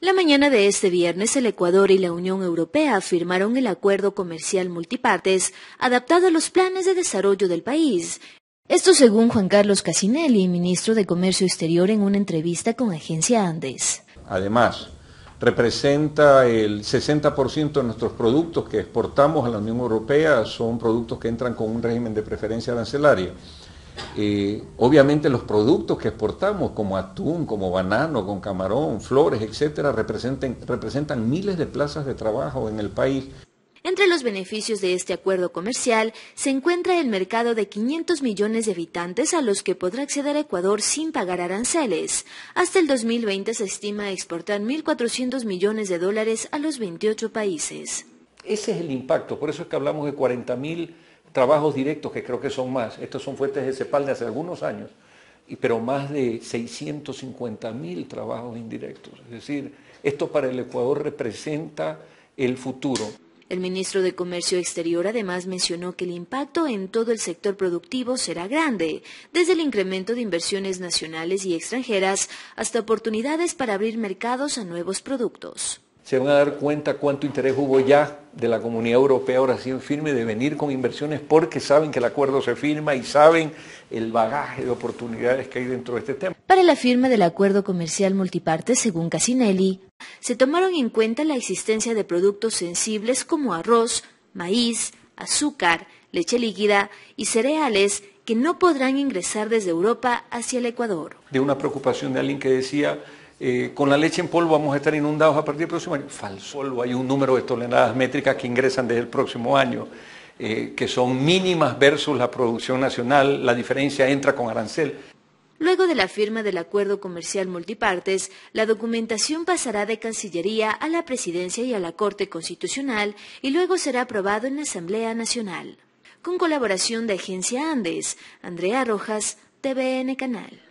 La mañana de este viernes, el Ecuador y la Unión Europea firmaron el acuerdo comercial multipartes adaptado a los planes de desarrollo del país. Esto según Juan Carlos Casinelli, ministro de Comercio Exterior, en una entrevista con Agencia Andes. Además, representa el 60% de nuestros productos que exportamos a la Unión Europea son productos que entran con un régimen de preferencia arancelaria. Eh, obviamente los productos que exportamos, como atún, como banano, con camarón, flores, etcétera, representan miles de plazas de trabajo en el país. Entre los beneficios de este acuerdo comercial se encuentra el mercado de 500 millones de habitantes a los que podrá acceder Ecuador sin pagar aranceles. Hasta el 2020 se estima exportar 1.400 millones de dólares a los 28 países. Ese es el impacto, por eso es que hablamos de 40.000 trabajos directos, que creo que son más, estos son fuentes de CEPAL de hace algunos años, pero más de 650 mil trabajos indirectos. Es decir, esto para el Ecuador representa el futuro. El ministro de Comercio Exterior además mencionó que el impacto en todo el sector productivo será grande, desde el incremento de inversiones nacionales y extranjeras hasta oportunidades para abrir mercados a nuevos productos se van a dar cuenta cuánto interés hubo ya de la Comunidad Europea, ahora sí en firme, de venir con inversiones porque saben que el acuerdo se firma y saben el bagaje de oportunidades que hay dentro de este tema. Para la firma del acuerdo comercial multiparte, según Casinelli, se tomaron en cuenta la existencia de productos sensibles como arroz, maíz, azúcar, leche líquida y cereales que no podrán ingresar desde Europa hacia el Ecuador. De una preocupación de alguien que decía eh, con la leche en polvo vamos a estar inundados a partir del próximo año. Falso, hay un número de toneladas métricas que ingresan desde el próximo año, eh, que son mínimas versus la producción nacional, la diferencia entra con arancel. Luego de la firma del acuerdo comercial multipartes, la documentación pasará de Cancillería a la Presidencia y a la Corte Constitucional y luego será aprobado en la Asamblea Nacional. Con colaboración de Agencia Andes, Andrea Rojas, TVN Canal.